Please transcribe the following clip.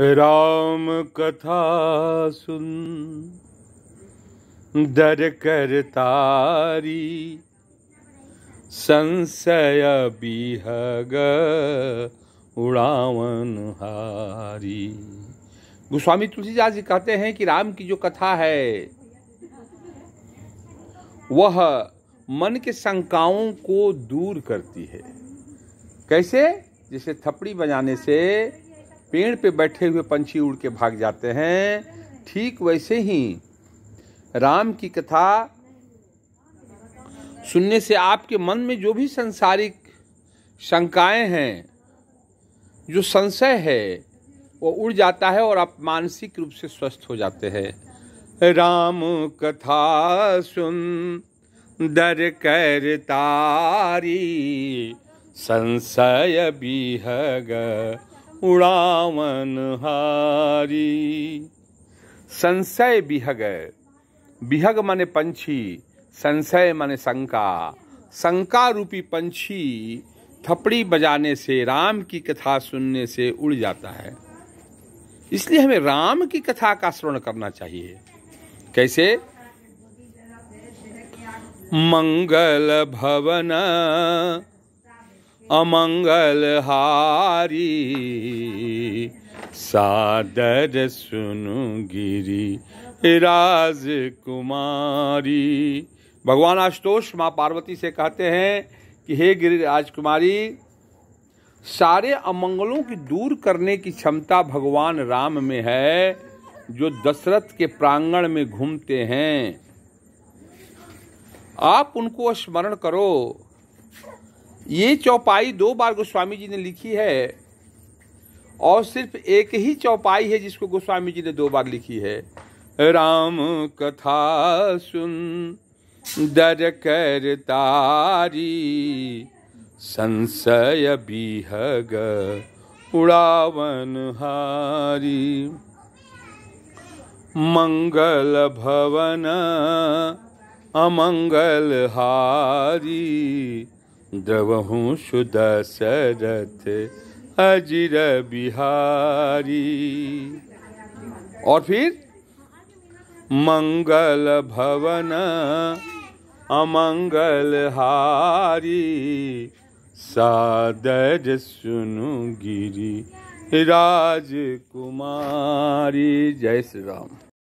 राम कथा सुन दर कर तारी संशय बिहग उड़ावन हारी गोस्वामी तुलसीदास जी कहते हैं कि राम की जो कथा है वह मन के शंकाओं को दूर करती है कैसे जिसे थपड़ी बजाने से पेड़ पे बैठे हुए पंछी उड़ के भाग जाते हैं ठीक वैसे ही राम की कथा सुनने से आपके मन में जो भी संसारिक शंकाएं हैं जो संशय है वो उड़ जाता है और आप मानसिक रूप से स्वस्थ हो जाते हैं राम कथा सुन दर कर तारी संशय बिहग उड़ावन हारी संशय बिहग बिहग माने पंछी संशय माने शंका शंका रूपी पंछी थपड़ी बजाने से राम की कथा सुनने से उड़ जाता है इसलिए हमें राम की कथा का श्रवण करना चाहिए कैसे मंगल भवन अमंगल हारी सादर सुनु गिरी राज कुमारी भगवान आशुतोष माँ पार्वती से कहते हैं कि हे गिरी राजकुमारी सारे अमंगलों की दूर करने की क्षमता भगवान राम में है जो दशरथ के प्रांगण में घूमते हैं आप उनको स्मरण करो ये चौपाई दो बार गोस्वामी जी ने लिखी है और सिर्फ एक ही चौपाई है जिसको गोस्वामी जी ने दो बार लिखी है राम कथा सुन दर कर तारी संशय बिहग उड़ावन हारी मंगल भवन अमंगल हारी द्रवहु शुद्ध शरथ बिहारी और फिर मंगल भवन अमंगल हारी सादर सुनु गिरी राजकुमारी जय श्री राम